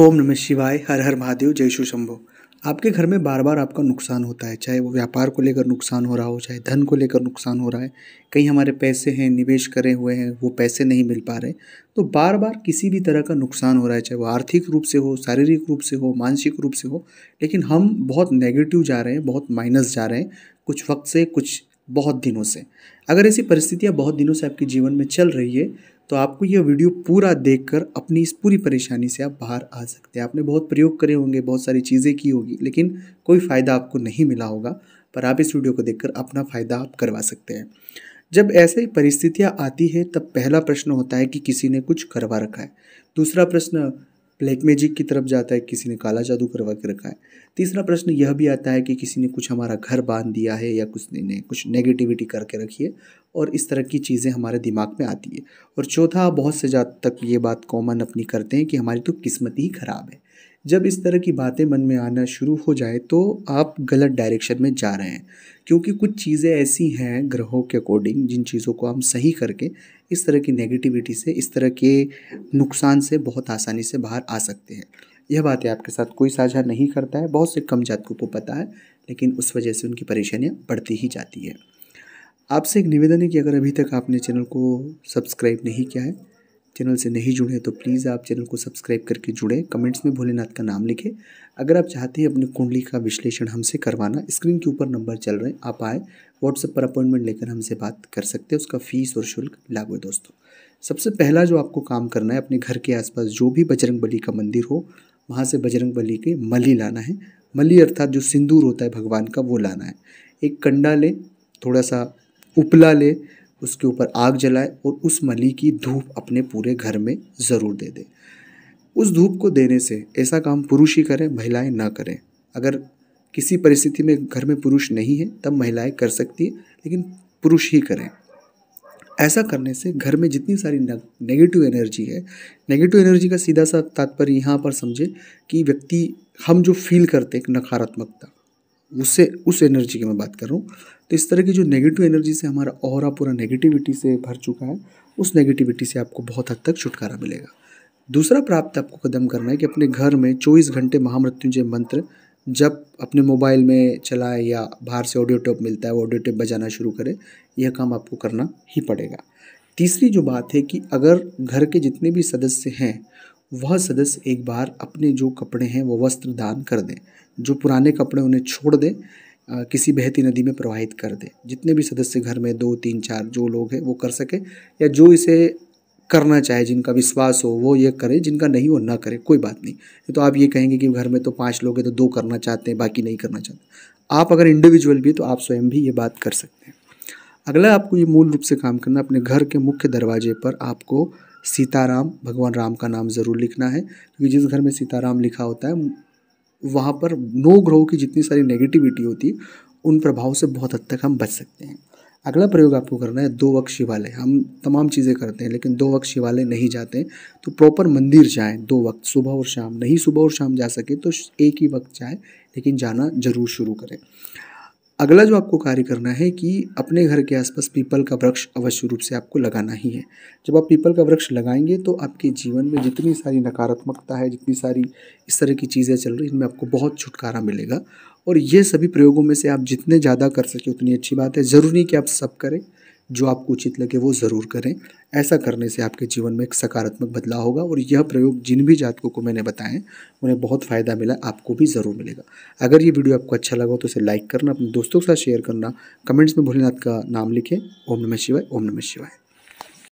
ओम नमः शिवाय हर हर महादेव जय शु शंभो आपके घर में बार बार आपका नुकसान होता है चाहे वो व्यापार को लेकर नुकसान हो रहा हो चाहे धन को लेकर नुकसान हो रहा है कहीं हमारे पैसे हैं निवेश करे हुए हैं वो पैसे नहीं मिल पा रहे तो बार बार किसी भी तरह का नुकसान हो रहा है चाहे वो आर्थिक रूप से हो शारीरिक रूप से हो मानसिक रूप से हो लेकिन हम बहुत नेगेटिव जा रहे हैं बहुत माइनस जा रहे हैं कुछ वक्त से कुछ बहुत दिनों से अगर ऐसी परिस्थितियाँ बहुत दिनों से आपके जीवन में चल रही है तो आपको यह वीडियो पूरा देखकर अपनी इस पूरी परेशानी से आप बाहर आ सकते हैं आपने बहुत प्रयोग करे होंगे बहुत सारी चीज़ें की होगी लेकिन कोई फ़ायदा आपको नहीं मिला होगा पर आप इस वीडियो को देखकर अपना फ़ायदा आप करवा सकते हैं जब ही परिस्थितियाँ आती है तब पहला प्रश्न होता है कि किसी ने कुछ करवा रखा है दूसरा प्रश्न ब्लैक मैजिक की तरफ जाता है किसी ने काला जादू करवा के रखा है तीसरा प्रश्न यह भी आता है कि किसी ने कुछ हमारा घर बांध दिया है या कुछ ने कुछ नेगेटिविटी करके रखी है और इस तरह की चीज़ें हमारे दिमाग में आती है और चौथा बहुत से जात तक ये बात कॉमन अपनी करते हैं कि हमारी तो किस्मत ही ख़राब है जब इस तरह की बातें मन में आना शुरू हो जाए तो आप गलत डायरेक्शन में जा रहे हैं क्योंकि कुछ चीज़ें ऐसी हैं ग्रहों के अकॉर्डिंग जिन चीज़ों को हम सही करके इस तरह की नेगेटिविटी से इस तरह के नुकसान से बहुत आसानी से बाहर आ सकते हैं यह बातें आपके साथ कोई साझा नहीं करता है बहुत से कम जातकों को पता है लेकिन उस वजह से उनकी परेशानियाँ बढ़ती ही जाती है आपसे एक निवेदन है कि अगर अभी तक आपने चैनल को सब्सक्राइब नहीं किया है चैनल से नहीं जुड़े तो प्लीज़ आप चैनल को सब्सक्राइब करके जुड़े कमेंट्स में भोलेनाथ का नाम लिखें अगर आप चाहते हैं अपनी कुंडली का विश्लेषण हमसे करवाना स्क्रीन के ऊपर नंबर चल रहे हैं आप आए व्हाट्सएप पर अपॉइंटमेंट लेकर हमसे बात कर सकते हैं उसका फ़ीस और शुल्क लागू है दोस्तों सबसे पहला जो आपको काम करना है अपने घर के आसपास जो भी बजरंग बली का मंदिर हो वहाँ से बजरंग बली के मली लाना है मली अर्थात जो सिंदूर होता है भगवान का वो लाना है एक कंडा लें थोड़ा सा उपला लें उसके ऊपर आग जलाए और उस मली की धूप अपने पूरे घर में ज़रूर दे दे उस धूप को देने से ऐसा काम पुरुष ही करें महिलाएं ना करें अगर किसी परिस्थिति में घर में पुरुष नहीं है तब महिलाएं कर सकती है लेकिन पुरुष ही करें ऐसा करने से घर में जितनी सारी नेगेटिव एनर्जी है नेगेटिव एनर्जी का सीधा सा तात्पर्य यहाँ पर समझे कि व्यक्ति हम जो फील करते हैं नकारात्मकता उससे उस एनर्जी की मैं बात कर रहा हूँ तो इस तरह की जो नेगेटिव एनर्जी से हमारा और पूरा नेगेटिविटी से भर चुका है उस नेगेटिविटी से आपको बहुत हद तक छुटकारा मिलेगा दूसरा प्राप्त आपको कदम करना है कि अपने घर में चौबीस घंटे महामृत्युंजय मंत्र जब अपने मोबाइल में चलाए या बाहर से ऑडियो टेप मिलता है वो ऑडियो टेप बजाना शुरू करें यह काम आपको करना ही पड़ेगा तीसरी जो बात है कि अगर घर के जितने भी सदस्य हैं वह सदस्य एक बार अपने जो कपड़े हैं वो वस्त्र दान कर दें जो पुराने कपड़े उन्हें छोड़ दें किसी बहती नदी में प्रवाहित कर दें जितने भी सदस्य घर में दो तीन चार जो लोग हैं वो कर सकें या जो इसे करना चाहे जिनका विश्वास हो वो ये करे जिनका नहीं वो ना करे कोई बात नहीं तो आप ये कहेंगे कि घर में तो पाँच लोग हैं तो दो करना चाहते हैं बाकी नहीं करना चाहते आप अगर इंडिविजुअल भी तो आप स्वयं भी ये बात कर सकते हैं अगला आपको ये मूल रूप से काम करना अपने घर के मुख्य दरवाजे पर आपको सीताराम भगवान राम का नाम ज़रूर लिखना है क्योंकि जिस घर में सीताराम लिखा होता है वहाँ पर नौ ग्रहों की जितनी सारी नेगेटिविटी होती है उन प्रभाव से बहुत हद तक हम बच सकते हैं अगला प्रयोग आपको करना है दो वक्त शिवालय हम तमाम चीज़ें करते हैं लेकिन दो वक्त शिवालय नहीं जाते तो प्रॉपर मंदिर जाएं दो वक्त सुबह और शाम नहीं सुबह और शाम जा सके तो एक ही वक्त जाएं लेकिन जाना ज़रूर शुरू करें अगला जो आपको कार्य करना है कि अपने घर के आसपास पीपल का वृक्ष अवश्य रूप से आपको लगाना ही है जब आप पीपल का वृक्ष लगाएंगे तो आपके जीवन में जितनी सारी नकारात्मकता है जितनी सारी इस तरह की चीज़ें चल रही इनमें आपको बहुत छुटकारा मिलेगा और ये सभी प्रयोगों में से आप जितने ज़्यादा कर सकें उतनी अच्छी बात है ज़रूरी कि आप सब करें जो आपको उचित लगे वो ज़रूर करें ऐसा करने से आपके जीवन में एक सकारात्मक बदलाव होगा और यह प्रयोग जिन भी जातकों को मैंने बताएं उन्हें बहुत फ़ायदा मिला आपको भी ज़रूर मिलेगा अगर ये वीडियो आपको अच्छा लगा हो तो इसे लाइक करना अपने दोस्तों के साथ शेयर करना कमेंट्स में भोलेनाथ का नाम लिखें ओम नमः शिवाय ओम नमः शिवाय